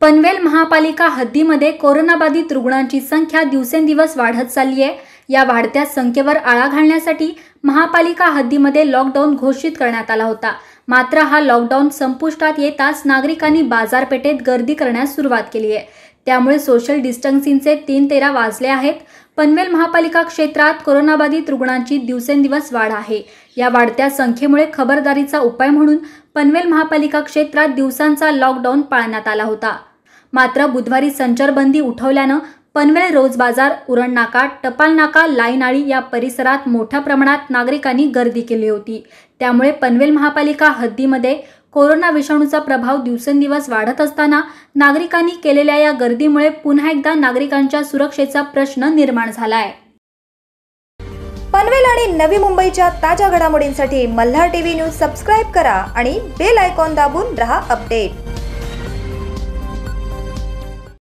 पनवेल महापालिका हद्दीमध्ये कोरोनाबाधित रुग्णांची संख्या दिवसेंदिवस वाढत चालली आहे या वाढत्या संख्येवर आळा घालण्यासाठी महापालिका हद्दीमध्ये लॉकडाऊन घोषित करण्यात आला होता मात्र हा लॉकडाऊन संपुष्टात येताच नागरिकांनी बाजारपेठेत गर्दी करण्यास सुरुवात केली आहे त्यामुळे सोशल डिस्टन्सिंगचे तीन तेरा वाजले आहेत पनवेल महापालिका क्षेत्रात कोरोनाबाधित रुग्णांची दिवसेंदिवस वाढ आहे या वाढत्या संख्येमुळे खबरदारीचा उपाय म्हणून पनवेल महापालिका क्षेत्रात दिवसांचा लॉकडाऊन पाळण्यात आला होता मात्र बुधवारी संचारबंदी उठवल्यानं पनवेल रोज बाजार उरण नाका टपाल नाका लाईनाळी या परिसरात मोठ्या प्रमाणात नागरिकांनी गर्दी केली होती त्यामुळे पनवेल महापालिका हद्दीमध्ये कोरोना विषाणूचा प्रभाव दिवसेंदिवस वाढत असताना नागरिकांनी केलेल्या या गर्दीमुळे पुन्हा एकदा नागरिकांच्या सुरक्षेचा प्रश्न निर्माण झाला आहे पनवेल आणि नवी मुंबईच्या ताज्या घडामोडींसाठी मल्हार टीव्ही न्यूज सबस्क्राईब करा आणि बेल आयकॉन दाबून रहा अपडेट